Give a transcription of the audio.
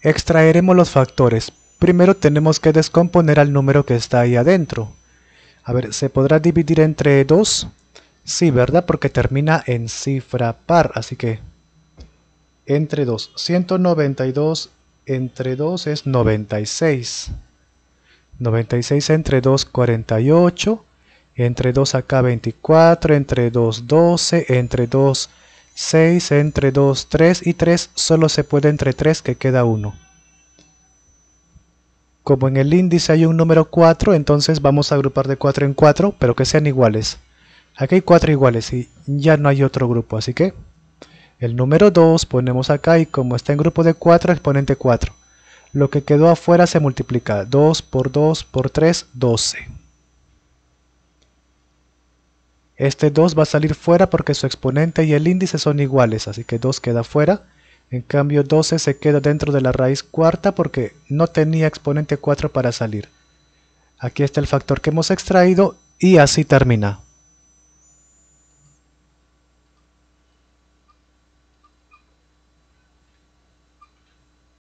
Extraeremos los factores. Primero tenemos que descomponer al número que está ahí adentro. A ver, ¿se podrá dividir entre 2? Sí, ¿verdad? Porque termina en cifra par, así que entre 2. 192 entre 2 es 96. 96 entre 2, 48. Entre 2 acá 24, entre 2, 12, entre 2, 6 entre 2, 3 y 3 solo se puede entre 3 que queda 1. Como en el índice hay un número 4, entonces vamos a agrupar de 4 en 4, pero que sean iguales. Aquí hay 4 iguales y ya no hay otro grupo, así que el número 2 ponemos acá y como está en grupo de 4, exponente 4. Lo que quedó afuera se multiplica 2 por 2 por 3, 12. Este 2 va a salir fuera porque su exponente y el índice son iguales, así que 2 queda fuera. En cambio 12 se queda dentro de la raíz cuarta porque no tenía exponente 4 para salir. Aquí está el factor que hemos extraído y así termina.